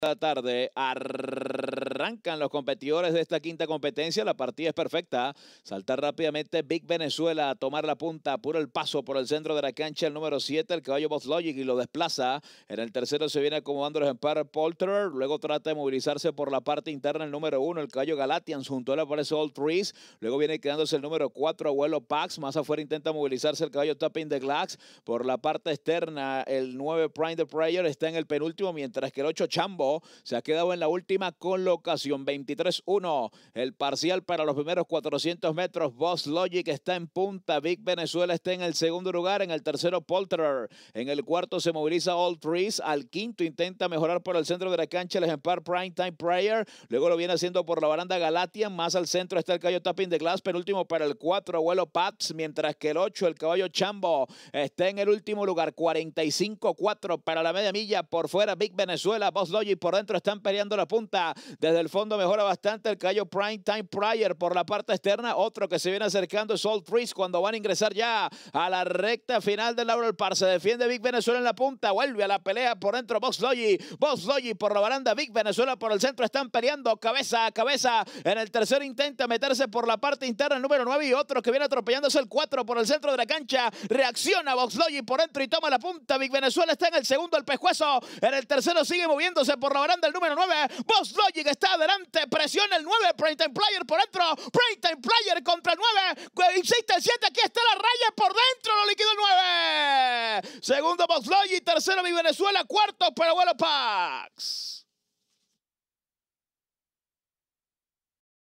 Esta tarde arrancan los competidores de esta quinta competencia. La partida es perfecta. Saltar rápidamente Big Venezuela a tomar la punta. Apura el paso por el centro de la cancha el número 7, el caballo Boss Logic, y lo desplaza. En el tercero se viene acomodando el ejemplar Polter. Luego trata de movilizarse por la parte interna el número 1, el caballo Galatians. Junto a él aparece All Trees. Luego viene quedándose el número 4, Abuelo Pax. Más afuera intenta movilizarse el caballo Tapping the Glax. Por la parte externa, el 9 Prime the Prayer está en el penúltimo, mientras que el 8 Chambo se ha quedado en la última colocación, 23-1. El parcial para los primeros 400 metros, Boss Logic está en punta, Big Venezuela está en el segundo lugar, en el tercero Polterer, en el cuarto se moviliza All Trees, al quinto intenta mejorar por el centro de la cancha el ejemplar Primetime Prayer, luego lo viene haciendo por la baranda Galatia, más al centro está el Cayo Tapping de Glass, penúltimo para el 4, abuelo Pats mientras que el 8, el caballo Chambo, está en el último lugar, 45-4 para la media milla, por fuera Big Venezuela, Boss Logic por dentro están peleando la punta. Desde el fondo mejora bastante el callo Prime Time Pryor por la parte externa. Otro que se viene acercando es Old Priest cuando van a ingresar ya a la recta final del Laurel Park. Se defiende Big Venezuela en la punta. Vuelve a la pelea por dentro Box Logi. Box Logi por la baranda. Big Venezuela por el centro. Están peleando cabeza a cabeza. En el tercero intenta meterse por la parte interna el número 9 y otro que viene atropellándose el 4 por el centro de la cancha. Reacciona Box Logi por dentro y toma la punta. Big Venezuela está en el segundo el pescuezo. En el tercero sigue moviéndose por por el número 9. Boss Logic está adelante. Presiona el 9. Printing Player por dentro. Printing Player contra el 9. Insiste el 7. Aquí está la raya por dentro. Lo liquido el 9. Segundo Boss Logic. Tercero mi Venezuela. Cuarto bueno Pax.